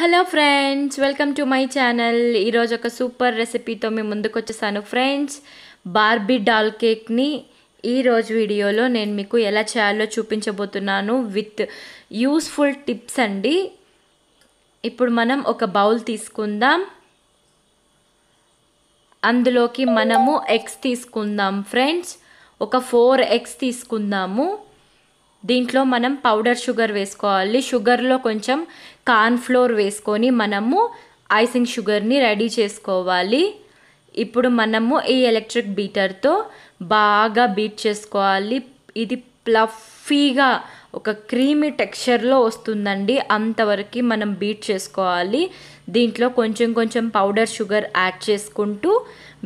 hello friends welcome to my channel ఈరోజు ఒక super రెసిపీతో మేము ముందుకు వచ్చేసాను ఫ్రెండ్స్ బార్బీ డాల్ కేక్ని ఈరోజు వీడియోలో నేను మీకు ఎలా చేయాలో చూపించబోతున్నాను విత్ యూస్ఫుల్ టిప్స్ అండి ఇప్పుడు మనం ఒక బౌల్ తీసుకుందాం అందులోకి మనము ఎగ్స్ తీసుకుందాం ఫ్రెండ్స్ ఒక ఫోర్ ఎగ్స్ తీసుకుందాము దీంట్లో మనం పౌడర్ షుగర్ వేసుకోవాలి షుగర్లో కొంచెం కార్న్ ఫ్లోర్ వేసుకొని మనము ఐసింగ్ షుగర్ని రెడీ చేసుకోవాలి ఇప్పుడు మనము ఈ ఎలక్ట్రిక్ బీటర్తో బాగా బీట్ చేసుకోవాలి ఇది ప్లఫీగా ఒక క్రీమీ టెక్స్చర్లో వస్తుందండి అంతవరకు మనం బీట్ చేసుకోవాలి దీంట్లో కొంచెం కొంచెం పౌడర్ షుగర్ యాడ్ చేసుకుంటూ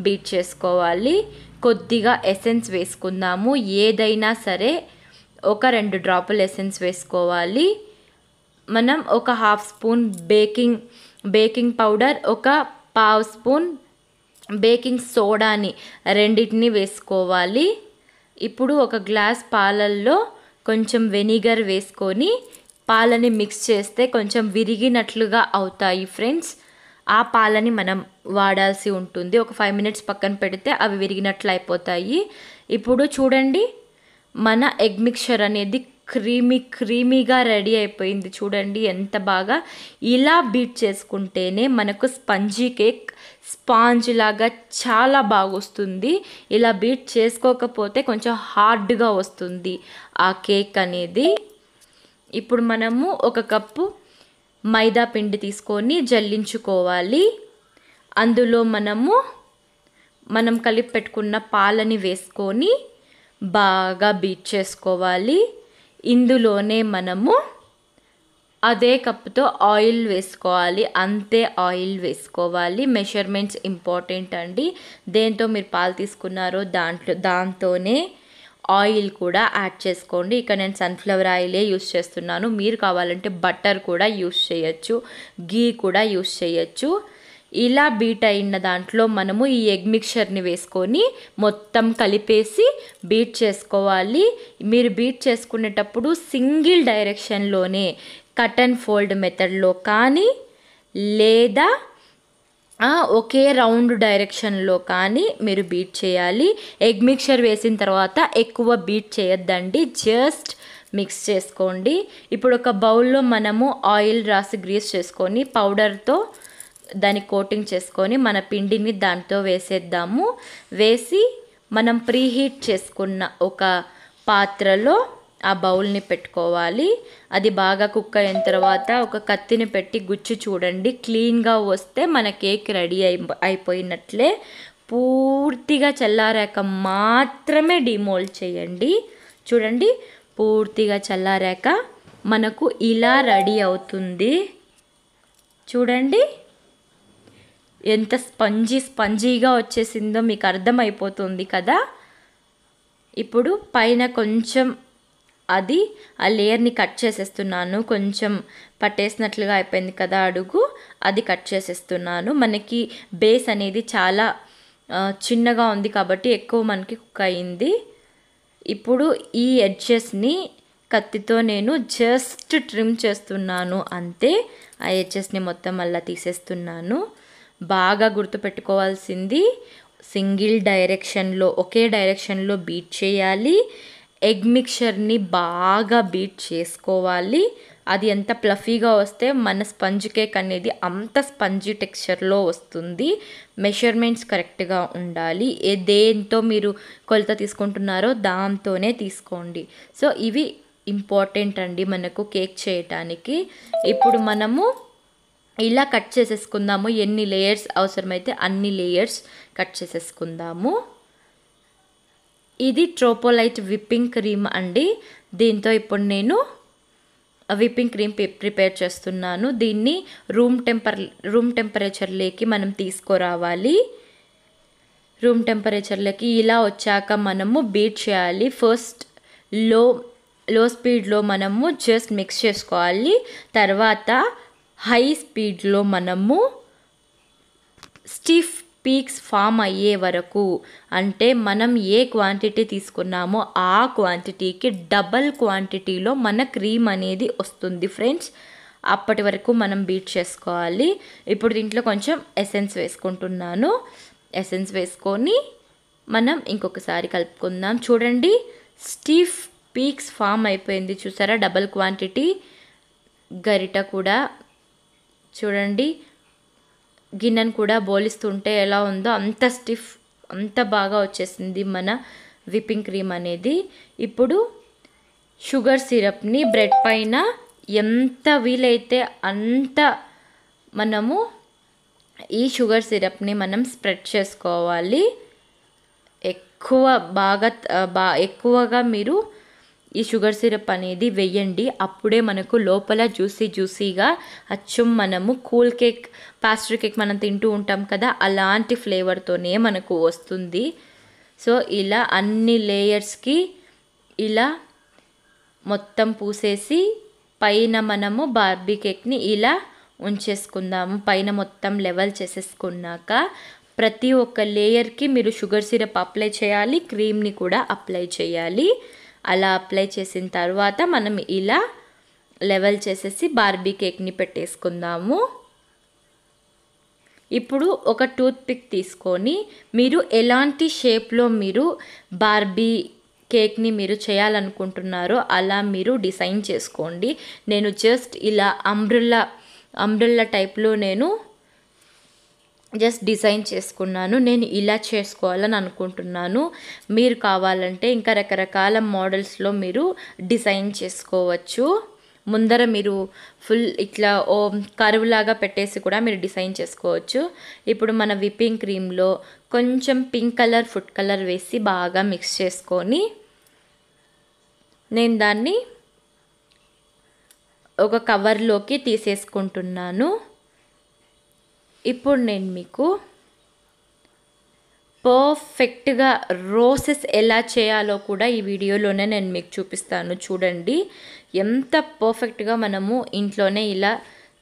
బీట్ చేసుకోవాలి కొద్దిగా ఎసెన్స్ వేసుకుందాము ఏదైనా సరే ఒక రెండు డ్రాపుల ఎసెన్స్ వేసుకోవాలి మనం ఒక half spoon baking baking powder ఒక పావు స్పూన్ బేకింగ్ సోడాని రెండింటిని వేసుకోవాలి ఇప్పుడు ఒక గ్లాస్ పాలల్లో కొంచెం వెనిగర్ వేసుకొని పాలని మిక్స్ చేస్తే కొంచెం విరిగినట్లుగా అవుతాయి ఫ్రెండ్స్ ఆ పాలని మనం వాడాల్సి ఉంటుంది ఒక ఫైవ్ మినిట్స్ పక్కన పెడితే అవి విరిగినట్లు అయిపోతాయి ఇప్పుడు చూడండి మన ఎగ్ మిక్చర్ అనేది క్రీమీ క్రీమీగా రెడీ అయిపోయింది చూడండి ఎంత బాగా ఇలా బీట్ చేసుకుంటేనే మనకు స్పంజీ కేక్ స్పాంజ్ లాగా చాలా బాగా వస్తుంది ఇలా బీట్ చేసుకోకపోతే కొంచెం హార్డ్గా వస్తుంది ఆ కేక్ అనేది ఇప్పుడు మనము ఒక కప్పు మైదా పిండి తీసుకొని జల్లించుకోవాలి అందులో మనము మనం కలిపి పెట్టుకున్న పాలని వేసుకొని బాగా బీట్ చేసుకోవాలి ఇందులోనే మనము అదే కప్తో ఆయిల్ వేసుకోవాలి అంతే ఆయిల్ వేసుకోవాలి మెషర్మెంట్స్ ఇంపార్టెంట్ అండి దేంతో మీరు పాలు తీసుకున్నారో దాంట్లో దాంతోనే ఆయిల్ కూడా యాడ్ చేసుకోండి ఇక్కడ నేను సన్ఫ్లవర్ ఆయిలే యూస్ చేస్తున్నాను మీరు కావాలంటే బటర్ కూడా యూస్ చేయొచ్చు గీ కూడా యూస్ చేయొచ్చు ఇలా బీట్ అయిన దాంట్లో మనము ఈ ఎగ్ మిక్చర్ని వేసుకొని మొత్తం కలిపేసి బీట్ చేసుకోవాలి మీరు బీట్ చేసుకునేటప్పుడు సింగిల్ డైరెక్షన్లోనే కట్ అండ్ ఫోల్డ్ మెథడ్లో కానీ లేదా ఒకే రౌండ్ డైరెక్షన్లో కానీ మీరు బీట్ చేయాలి ఎగ్ మిక్చర్ వేసిన తర్వాత ఎక్కువ బీట్ చేయొద్దండి జస్ట్ మిక్స్ చేసుకోండి ఇప్పుడు ఒక బౌల్లో మనము ఆయిల్ రాసి గ్రీస్ చేసుకొని పౌడర్తో దాన్ని కోటింగ్ చేసుకొని మన పిండిని దాంతో వేసేద్దాము వేసి మనం ప్రీహీట్ చేసుకున్న ఒక పాత్రలో ఆ బౌల్ని పెట్టుకోవాలి అది బాగా కుక్ అయిన తర్వాత ఒక కత్తిని పెట్టి గుచ్చి చూడండి క్లీన్గా వస్తే మన కేక్ రెడీ అయి అయిపోయినట్లే పూర్తిగా చల్లారాక మాత్రమే డిమోల్డ్ చేయండి చూడండి పూర్తిగా చల్లారాక మనకు ఇలా రెడీ అవుతుంది చూడండి ఎంత స్పంజీ స్పంజీగా వచ్చేసిందో మీకు అర్థమైపోతుంది కదా ఇప్పుడు పైన కొంచెం అది ఆ లేయర్ని కట్ చేసేస్తున్నాను కొంచెం పట్టేసినట్లుగా అయిపోయింది కదా అడుగు అది కట్ చేసేస్తున్నాను మనకి బేస్ అనేది చాలా చిన్నగా ఉంది కాబట్టి ఎక్కువ మనకి కుక్ అయింది ఇప్పుడు ఈ ఎడ్జెస్ని కత్తితో నేను జస్ట్ ట్రిమ్ చేస్తున్నాను అంతే ఆ ఎడ్జెస్ని మొత్తం అలా తీసేస్తున్నాను బాగా గుర్తుపెట్టుకోవాల్సింది సింగిల్ డైరెక్షన్లో ఒకే డైరెక్షన్లో బీట్ చేయాలి ఎగ్ మిక్చర్ని బాగా బీట్ చేసుకోవాలి అది ఎంత ప్లఫీగా వస్తే మన స్పంజ్ కేక్ అనేది అంత స్పంజీ టెక్స్చర్లో వస్తుంది మెషర్మెంట్స్ కరెక్ట్గా ఉండాలి ఏ దేంతో మీరు కొలత తీసుకుంటున్నారో దాంతోనే తీసుకోండి సో ఇవి ఇంపార్టెంట్ అండి మనకు కేక్ చేయటానికి ఇప్పుడు మనము ఇలా కట్ చేసేసుకుందాము ఎన్ని లేయర్స్ అవసరమైతే అన్ని లేయర్స్ కట్ చేసేసుకుందాము ఇది ట్రోపోలైట్ విప్పింగ్ క్రీమ్ అండి దీంతో ఇప్పుడు నేను విప్పింగ్ క్రీమ్ ప్రిపేర్ చేస్తున్నాను దీన్ని రూమ్ టెంపర్ రూమ్ టెంపరేచర్లోకి మనం తీసుకురావాలి రూమ్ టెంపరేచర్లోకి ఇలా వచ్చాక మనము బీట్ చేయాలి ఫస్ట్ లో లో స్పీడ్లో మనము జస్ట్ మిక్స్ చేసుకోవాలి తర్వాత హై స్పీడ్లో మనము స్టిఫ్ పీక్స్ ఫామ్ అయ్యే వరకు అంటే మనం ఏ క్వాంటిటీ తీసుకున్నామో ఆ క్వాంటిటీకి డబల్ క్వాంటిటీలో మన క్రీమ్ అనేది వస్తుంది ఫ్రెండ్స్ అప్పటి వరకు మనం బీట్ చేసుకోవాలి ఇప్పుడు దీంట్లో కొంచెం ఎసెన్స్ వేసుకుంటున్నాను ఎసెన్స్ వేసుకొని మనం ఇంకొకసారి కలుపుకుందాం చూడండి స్టీఫ్ పీక్స్ ఫామ్ అయిపోయింది చూసారా డబల్ క్వాంటిటీ గరిట కూడా చూడండి గిన్నెను కూడా బోలిస్తుంటే ఎలా ఉందో అంత స్టిఫ్ అంత బాగా వచ్చేసింది మన విప్పింగ్ క్రీమ్ అనేది ఇప్పుడు షుగర్ సిరప్ని బ్రెడ్ పైన ఎంత వీలైతే అంత మనము ఈ షుగర్ సిరప్ని మనం స్ప్రెడ్ చేసుకోవాలి ఎక్కువ బాగా బా ఎక్కువగా మీరు ఈ షుగర్ సిరప్ అనేది వెయ్యండి అప్పుడే మనకు లోపల జ్యూసీ జ్యూసీగా అచ్చం మనము కూల్ కేక్ పాస్టర్ కేక్ మనం తింటూ ఉంటాం కదా అలాంటి ఫ్లేవర్తోనే మనకు వస్తుంది సో ఇలా అన్ని లేయర్స్కి ఇలా మొత్తం పూసేసి పైన మనము బార్బీ కేక్ని ఇలా ఉంచేసుకుందాము పైన మొత్తం లెవెల్ చేసేసుకున్నాక ప్రతి ఒక్క లేయర్కి మీరు షుగర్ సిరప్ అప్లై చేయాలి క్రీమ్ని కూడా అప్లై చేయాలి అలా అప్లై చేసిన తర్వాత మనం ఇలా లెవెల్ చేసేసి బార్బీ కేక్ని పెట్టేసుకుందాము ఇప్పుడు ఒక టూత్ పిక్ తీసుకొని మీరు ఎలాంటి షేప్లో మీరు బార్బీ కేక్ని మీరు చేయాలనుకుంటున్నారో అలా మీరు డిసైన్ చేసుకోండి నేను జస్ట్ ఇలా అంబ్రిల్లా అంబ్రిల్లా టైప్లో నేను జస్ట్ డిజైన్ చేసుకున్నాను నేను ఇలా చేసుకోవాలని అనుకుంటున్నాను మీరు కావాలంటే ఇంకా రకరకాల మోడల్స్లో మీరు డిజైన్ చేసుకోవచ్చు ముందర మీరు ఫుల్ ఇట్లా ఓ కరువులాగా పెట్టేసి కూడా మీరు డిజైన్ చేసుకోవచ్చు ఇప్పుడు మన విప్పింగ్ క్రీమ్లో కొంచెం పింక్ కలర్ ఫుడ్ కలర్ వేసి బాగా మిక్స్ చేసుకొని నేను దాన్ని ఒక కవర్లోకి తీసేసుకుంటున్నాను ఇప్పుడు నేను మీకు పర్ఫెక్ట్గా రోసెస్ ఎలా చేయాలో కూడా ఈ వీడియోలోనే నేను మీకు చూపిస్తాను చూడండి ఎంత పర్ఫెక్ట్గా మనము ఇంట్లోనే ఇలా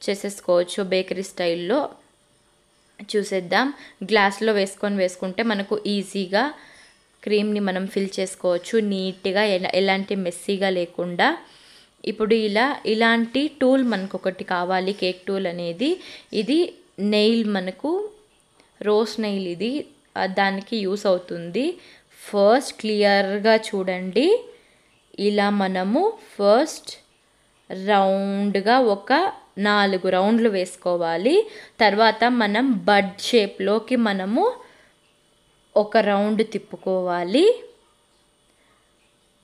చేసేసుకోవచ్చు బేకరీ స్టైల్లో చూసేద్దాం గ్లాస్లో వేసుకొని వేసుకుంటే మనకు ఈజీగా క్రీమ్ని మనం ఫిల్ చేసుకోవచ్చు నీట్గా ఎలాంటి మెస్సీగా లేకుండా ఇప్పుడు ఇలా ఇలాంటి టూల్ మనకు ఒకటి కావాలి కేక్ టూల్ అనేది ఇది నెయిల్ మనకు రోస్ నెయిల్ ఇది దానికి యూస్ అవుతుంది ఫస్ట్ క్లియర్గా చూడండి ఇలా మనము ఫస్ట్ రౌండ్గా ఒక నాలుగు రౌండ్లు వేసుకోవాలి తర్వాత మనం బడ్ షేప్లోకి మనము ఒక రౌండ్ తిప్పుకోవాలి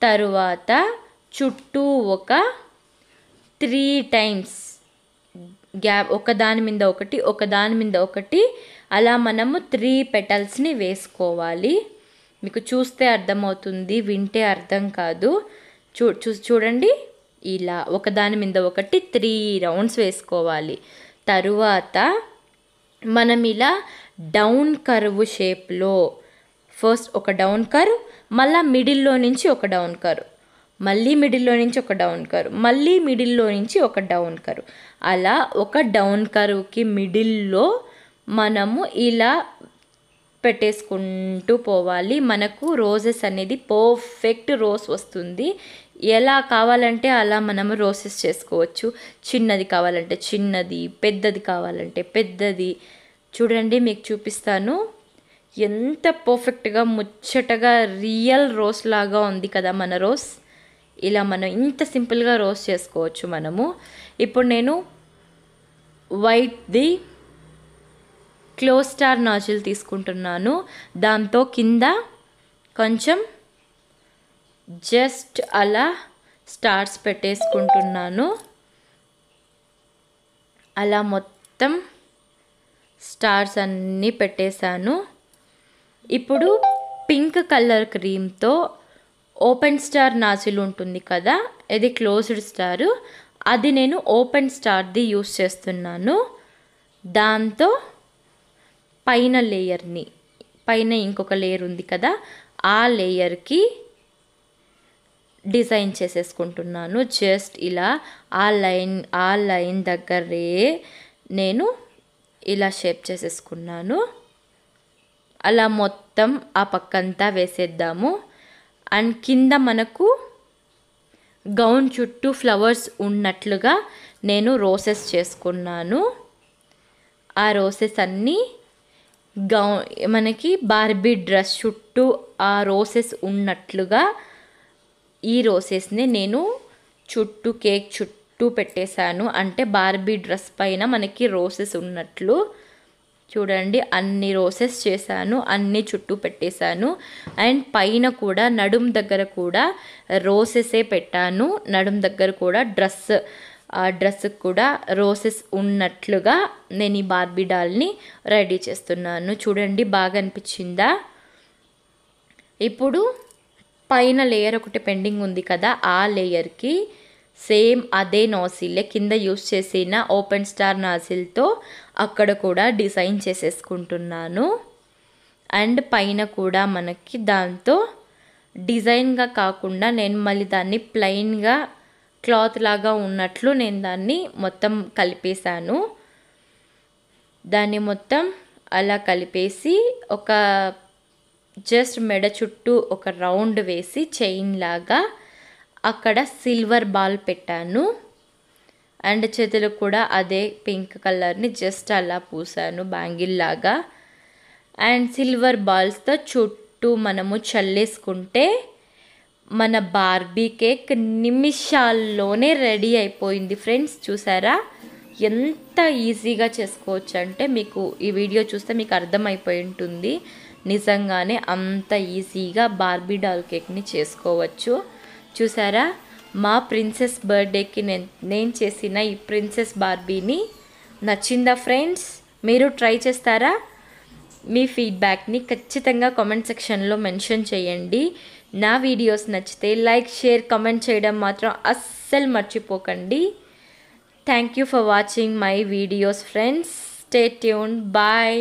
తరువాత చుట్టూ ఒక త్రీ టైమ్స్ గ్యాప్ ఒక దాని మీద ఒకటి ఒక దాని మీద ఒకటి అలా మనము త్రీ పెటల్స్ని వేసుకోవాలి మీకు చూస్తే అర్థమవుతుంది వింటే అర్థం కాదు చూ చూడండి ఇలా ఒక దాని మీద ఒకటి త్రీ రౌండ్స్ వేసుకోవాలి తరువాత మనం ఇలా డౌన్ కర్వ్ షేప్లో ఫస్ట్ ఒక డౌన్ కర్వ్ మళ్ళీ మిడిల్లో నుంచి ఒక డౌన్ కర్వ్ మళ్ళీ మిడిల్లో నుంచి ఒక డౌన్ కరు మళ్ళీ మిడిల్లో నుంచి ఒక డౌన్ కరు అలా ఒక డౌన్ కర్వ్కి మిడిల్లో మనము ఇలా పెట్టేసుకుంటూ పోవాలి మనకు రోజెస్ అనేది పర్ఫెక్ట్ రోస్ వస్తుంది ఎలా కావాలంటే అలా మనము రోసెస్ చేసుకోవచ్చు చిన్నది కావాలంటే చిన్నది పెద్దది కావాలంటే పెద్దది చూడండి మీకు చూపిస్తాను ఎంత పర్ఫెక్ట్గా ముచ్చటగా రియల్ రోస్ లాగా ఉంది కదా మన రోజ్ ఇలా మనం ఇంత సింపుల్గా రోస్ట్ చేసుకోవచ్చు మనము ఇప్పుడు నేను వైట్ది క్లోజ్ స్టార్ నాచులు తీసుకుంటున్నాను దాంతో కింద కొంచెం జస్ట్ అలా స్టార్స్ పెట్టేసుకుంటున్నాను అలా మొత్తం స్టార్స్ అన్నీ పెట్టేశాను ఇప్పుడు పింక్ కలర్ క్రీమ్తో ఓపెన్ స్టార్ నాజిల్ ఉంటుంది కదా ఇది క్లోజ్డ్ స్టారు అది నేను ఓపెన్ స్టార్ది యూస్ చేస్తున్నాను దాంతో పైన లేయర్ని పైన ఇంకొక లేయర్ ఉంది కదా ఆ లేయర్కి డిజైన్ చేసేసుకుంటున్నాను జస్ట్ ఇలా ఆ లైన్ ఆ లైన్ దగ్గరే నేను ఇలా షేప్ చేసేసుకున్నాను అలా మొత్తం ఆ పక్కంతా వేసేద్దాము అండ్ కింద మనకు గౌన్ చుట్టూ ఫ్లవర్స్ ఉన్నట్లుగా నేను రోసెస్ చేసుకున్నాను ఆ రోసెస్ అన్నీ గౌ మనకి బార్బీ డ్రెస్ చుట్టూ ఆ రోసెస్ ఉన్నట్లుగా ఈ రోసెస్ని నేను చుట్టూ కేక్ చుట్టూ పెట్టేశాను అంటే బార్బీ డ్రెస్ పైన మనకి రోసెస్ ఉన్నట్లు చూడండి అన్ని రోసెస్ చేశాను అన్ని చుట్టూ పెట్టేశాను అండ్ పైన కూడా నడుం దగ్గర కూడా రోసెసే పెట్టాను నడుం దగ్గర కూడా డ్రెస్ ఆ డ్రెస్ కూడా రోసెస్ ఉన్నట్లుగా నేను ఈ బార్బీ డాల్ని రెడీ చేస్తున్నాను చూడండి బాగా అనిపించిందా ఇప్పుడు పైన లేయర్ ఒకటి పెండింగ్ ఉంది కదా ఆ లేయర్కి సేమ్ అదే నాసిల్లే కింద యూస్ చేసిన ఓపెన్ స్టార్ నాసిల్తో అక్కడ కూడా డిజైన్ చేసేసుకుంటున్నాను అండ్ పైన కూడా మనకి దాంతో డిజైన్గా కాకుండా నేను మళ్ళీ దాన్ని ప్లెయిన్గా క్లాత్ లాగా ఉన్నట్లు నేను దాన్ని మొత్తం కలిపేశాను దాన్ని మొత్తం అలా కలిపేసి ఒక జస్ట్ మెడ చుట్టూ ఒక రౌండ్ వేసి చైన్ లాగా అక్కడ సిల్వర్ బాల్ పెట్టాను అండ్ చేతులకు కూడా అదే పింక్ కలర్ని జస్ట్ అలా పూసాను బ్యాంగిల్ లాగా అండ్ సిల్వర్ బాల్స్తో చుట్టూ మనము చల్లేసుకుంటే మన బార్బీ కేక్ నిమిషాల్లోనే రెడీ అయిపోయింది ఫ్రెండ్స్ చూసారా ఎంత ఈజీగా చేసుకోవచ్చు అంటే మీకు ఈ వీడియో చూస్తే మీకు అర్థమైపోయి ఉంటుంది నిజంగానే అంత ఈజీగా బార్బీ డాల్ కేక్ని చేసుకోవచ్చు చూసారా మా ప్రిన్సెస్ బర్త్డేకి నేను నేను చేసిన ఈ ప్రిన్సెస్ బార్బీని నచ్చిందా ఫ్రెండ్స్ మీరు ట్రై చేస్తారా మీ ఫీడ్బ్యాక్ని ఖచ్చితంగా కామెంట్ సెక్షన్లో మెన్షన్ చేయండి నా వీడియోస్ నచ్చితే లైక్ షేర్ కమెంట్ చేయడం మాత్రం అస్సలు మర్చిపోకండి thank you for watching my videos friends stay tune bye